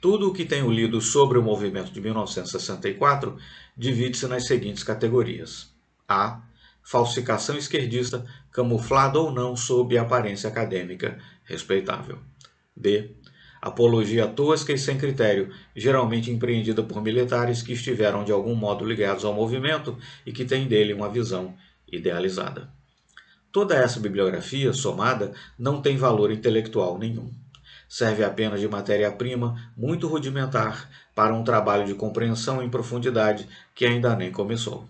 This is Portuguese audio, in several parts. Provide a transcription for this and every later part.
Tudo o que tenho lido sobre o movimento de 1964 divide-se nas seguintes categorias: A. Falsificação esquerdista, camuflada ou não sob aparência acadêmica respeitável. D. Apologia tosca e sem critério, geralmente empreendida por militares que estiveram de algum modo ligados ao movimento e que têm dele uma visão idealizada. Toda essa bibliografia somada não tem valor intelectual nenhum serve apenas de matéria-prima muito rudimentar para um trabalho de compreensão em profundidade que ainda nem começou.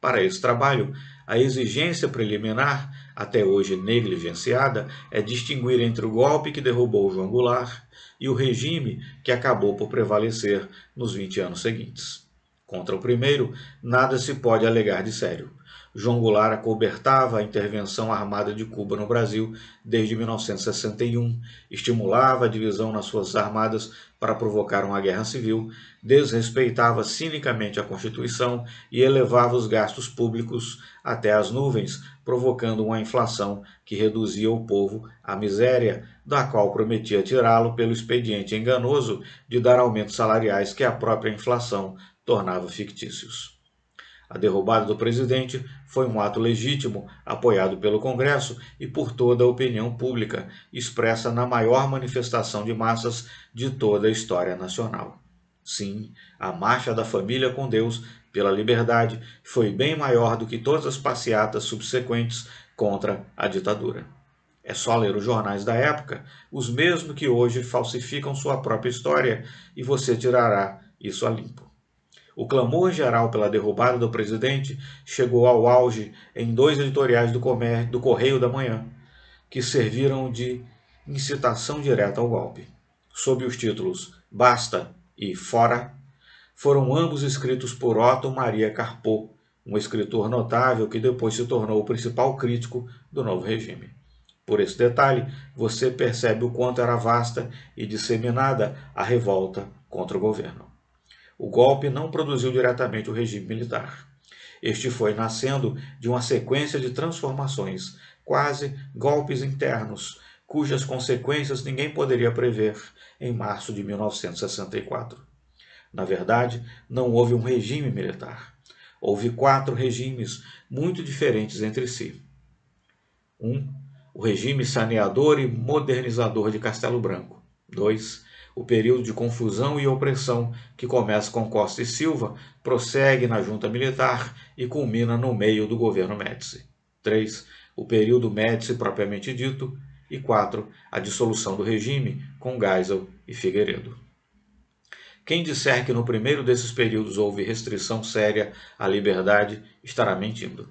Para esse trabalho, a exigência preliminar, até hoje negligenciada, é distinguir entre o golpe que derrubou João Goulart e o regime que acabou por prevalecer nos 20 anos seguintes. Contra o primeiro, nada se pode alegar de sério. João Goulart acobertava a intervenção armada de Cuba no Brasil desde 1961, estimulava a divisão nas forças armadas para provocar uma guerra civil, desrespeitava cinicamente a Constituição e elevava os gastos públicos até as nuvens, provocando uma inflação que reduzia o povo à miséria, da qual prometia tirá-lo pelo expediente enganoso de dar aumentos salariais que a própria inflação tornava fictícios. A derrubada do presidente foi um ato legítimo, apoiado pelo Congresso e por toda a opinião pública, expressa na maior manifestação de massas de toda a história nacional. Sim, a marcha da família com Deus pela liberdade foi bem maior do que todas as passeatas subsequentes contra a ditadura. É só ler os jornais da época, os mesmos que hoje falsificam sua própria história, e você tirará isso a limpo. O clamor geral pela derrubada do presidente chegou ao auge em dois editoriais do, do Correio da Manhã, que serviram de incitação direta ao golpe. Sob os títulos Basta e Fora, foram ambos escritos por Otto Maria Carpo, um escritor notável que depois se tornou o principal crítico do novo regime. Por esse detalhe, você percebe o quanto era vasta e disseminada a revolta contra o governo. O golpe não produziu diretamente o regime militar. Este foi nascendo de uma sequência de transformações, quase golpes internos, cujas consequências ninguém poderia prever em março de 1964. Na verdade, não houve um regime militar. Houve quatro regimes muito diferentes entre si. 1. Um, o regime saneador e modernizador de Castelo Branco. 2 o período de confusão e opressão que começa com Costa e Silva, prossegue na junta militar e culmina no meio do governo Médici. 3. O período Médici propriamente dito. E 4. A dissolução do regime com Geisel e Figueiredo. Quem disser que no primeiro desses períodos houve restrição séria à liberdade estará mentindo.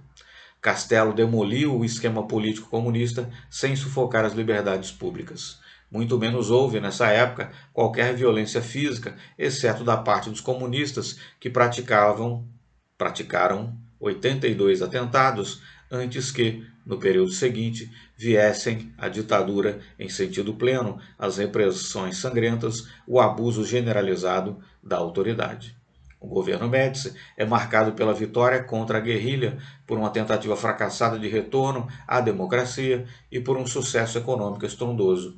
Castelo demoliu o esquema político comunista sem sufocar as liberdades públicas. Muito menos houve, nessa época, qualquer violência física, exceto da parte dos comunistas, que praticavam, praticaram 82 atentados antes que, no período seguinte, viessem a ditadura em sentido pleno, as repressões sangrentas, o abuso generalizado da autoridade. O governo Médici é marcado pela vitória contra a guerrilha, por uma tentativa fracassada de retorno à democracia e por um sucesso econômico estrondoso.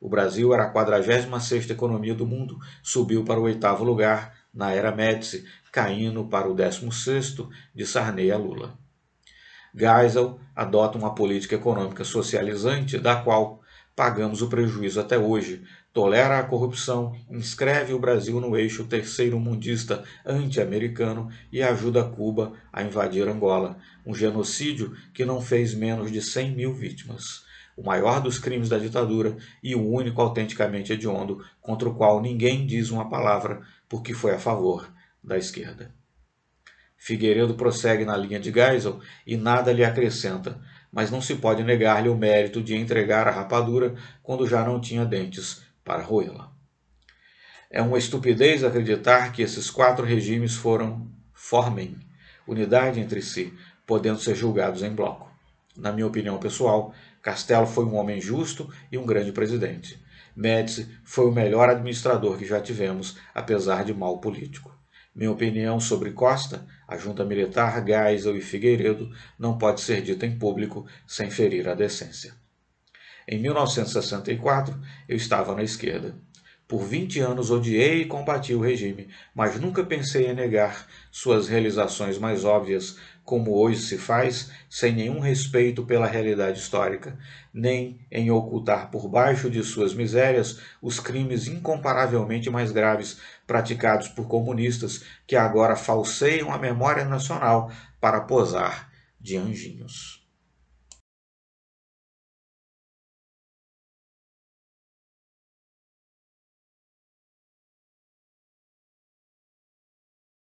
O Brasil era a 46ª economia do mundo, subiu para o oitavo lugar na era Médici, caindo para o 16 de Sarney a Lula. Geisel adota uma política econômica socializante da qual pagamos o prejuízo até hoje, tolera a corrupção, inscreve o Brasil no eixo terceiro mundista anti-americano e ajuda Cuba a invadir Angola, um genocídio que não fez menos de 100 mil vítimas o maior dos crimes da ditadura e o único autenticamente hediondo contra o qual ninguém diz uma palavra porque foi a favor da esquerda. Figueiredo prossegue na linha de Geisel e nada lhe acrescenta, mas não se pode negar-lhe o mérito de entregar a rapadura quando já não tinha dentes para roê-la. É uma estupidez acreditar que esses quatro regimes foram formem unidade entre si, podendo ser julgados em bloco. Na minha opinião pessoal, Castelo foi um homem justo e um grande presidente. Médici foi o melhor administrador que já tivemos, apesar de mal político. Minha opinião sobre Costa, a junta militar, Geisel e Figueiredo não pode ser dita em público sem ferir a decência. Em 1964, eu estava na esquerda. Por 20 anos odiei e combati o regime, mas nunca pensei em negar suas realizações mais óbvias, como hoje se faz, sem nenhum respeito pela realidade histórica, nem em ocultar por baixo de suas misérias os crimes incomparavelmente mais graves praticados por comunistas que agora falseiam a memória nacional para posar de anjinhos.